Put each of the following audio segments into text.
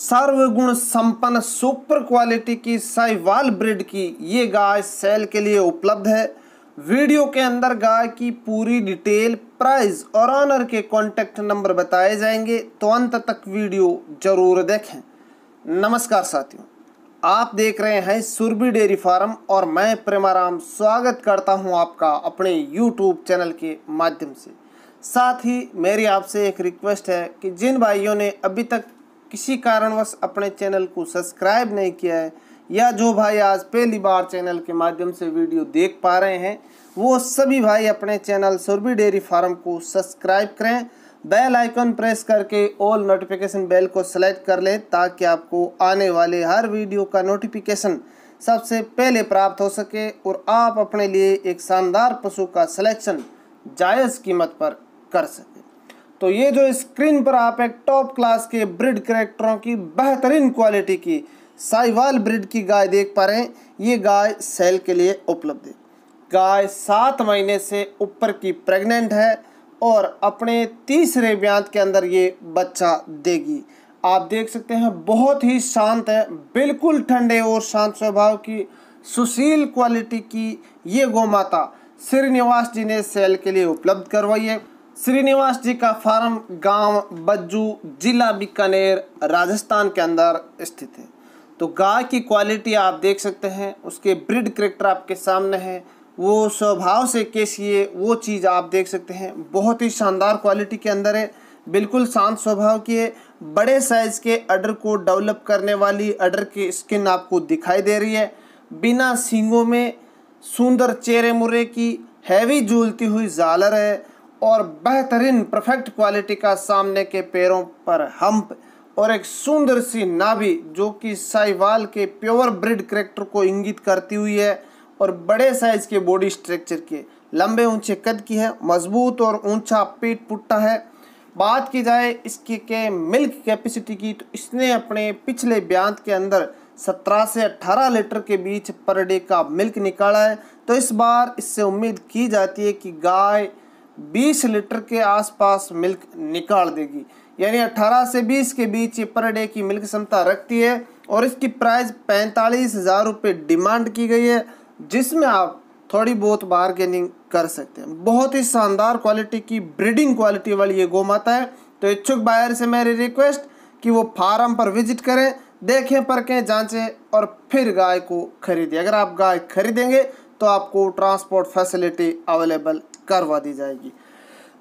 सर्वगुण संपन्न super quality की साहिवाल ब्रिड की ये गाय सेल के लिए उपलब्ध है वीडियो के अंदर गाय की पूरी डिटेल प्राइस और ऑनर के कॉन्टैक्ट नंबर बताए जाएंगे तो अंत तक वीडियो ज़रूर देखें नमस्कार साथियों आप देख रहे हैं सुरभि डेयरी फार्म और मैं प्रेमाराम स्वागत करता हूं आपका अपने यूट्यूब चैनल के माध्यम से साथ ही मेरी आपसे एक रिक्वेस्ट है कि जिन भाइयों ने अभी तक किसी कारणवश अपने चैनल को सब्सक्राइब नहीं किया है या जो भाई आज पहली बार चैनल के माध्यम से वीडियो देख पा रहे हैं वो सभी भाई अपने चैनल सुरभि डेयरी फार्म को सब्सक्राइब करें बेल आइकन प्रेस करके ऑल नोटिफिकेशन बेल को सेलेक्ट कर लें ताकि आपको आने वाले हर वीडियो का नोटिफिकेशन सबसे पहले प्राप्त हो सके और आप अपने लिए एक शानदार पशु का सिलेक्शन जायज़ कीमत पर कर सकें तो ये जो स्क्रीन पर आप एक टॉप क्लास के ब्रिड करेक्टरों की बेहतरीन क्वालिटी की साइवाल ब्रिड की गाय देख पा रहे हैं ये गाय सेल के लिए उपलब्ध है गाय सात महीने से ऊपर की प्रेग्नेंट है और अपने तीसरे ब्यांत के अंदर ये बच्चा देगी आप देख सकते हैं बहुत ही शांत है बिल्कुल ठंडे और शांत स्वभाव की सुशील क्वालिटी की ये गौ माता श्रीनिवास जी ने सेल के लिए उपलब्ध करवाई है श्रीनिवास जी का फार्म गांव बज्जू जिला बीकानेर राजस्थान के अंदर स्थित है तो गाय की क्वालिटी आप देख सकते हैं उसके ब्रिड करेक्टर आपके सामने है वो स्वभाव से कैसी है वो चीज़ आप देख सकते हैं बहुत ही शानदार क्वालिटी के अंदर है बिल्कुल शांत स्वभाव की है बड़े साइज़ के अडर को डेवलप करने वाली अडर की स्किन आपको दिखाई दे रही है बिना सींगों में सुंदर चेहरे मुरे की हैवी झूलती हुई जालर है और बेहतरीन परफेक्ट क्वालिटी का सामने के पैरों पर हम्प और एक सुंदर सी नाभि जो कि साइवाल के प्योर ब्रिड करेक्टर को इंगित करती हुई है और बड़े साइज के बॉडी स्ट्रक्चर के लंबे ऊंचे कद की है मजबूत और ऊंचा पीठ पुट्टा है बात की जाए इसके के मिल्क कैपेसिटी की तो इसने अपने पिछले ब्यां के अंदर 17 से 18 लीटर के बीच पर डे का मिल्क निकाला है तो इस बार इससे उम्मीद की जाती है कि गाय 20 लीटर के आसपास मिल्क निकाल देगी यानी 18 से 20 के बीच ये पर डे की मिल्क क्षमता रखती है और इसकी प्राइस पैंतालीस हज़ार रुपये डिमांड की गई है जिसमें आप थोड़ी बहुत बारगेनिंग कर सकते हैं बहुत ही शानदार क्वालिटी की ब्रीडिंग क्वालिटी वाली ये गोमाता माता है तो इच्छुक बायर से मेरी रिक्वेस्ट कि वो फार्म पर विजिट करें देखें परखें जांचें और फिर गाय को खरीदें अगर आप गाय खरीदेंगे तो आपको ट्रांसपोर्ट फैसिलिटी अवेलेबल करवा दी जाएगी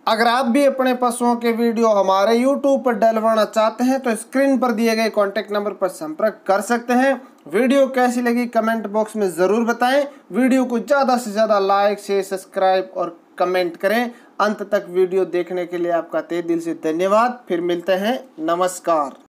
अगर आप भी अपने पशुओं के वीडियो हमारे यूट्यूब पर डलवाना चाहते हैं तो स्क्रीन पर दिए गए कॉन्टैक्ट नंबर पर संपर्क कर सकते हैं वीडियो कैसी लगी कमेंट बॉक्स में ज़रूर बताएं वीडियो को ज़्यादा से ज़्यादा लाइक शेयर सब्सक्राइब और कमेंट करें अंत तक वीडियो देखने के लिए आपका तेज दिल से धन्यवाद फिर मिलते हैं नमस्कार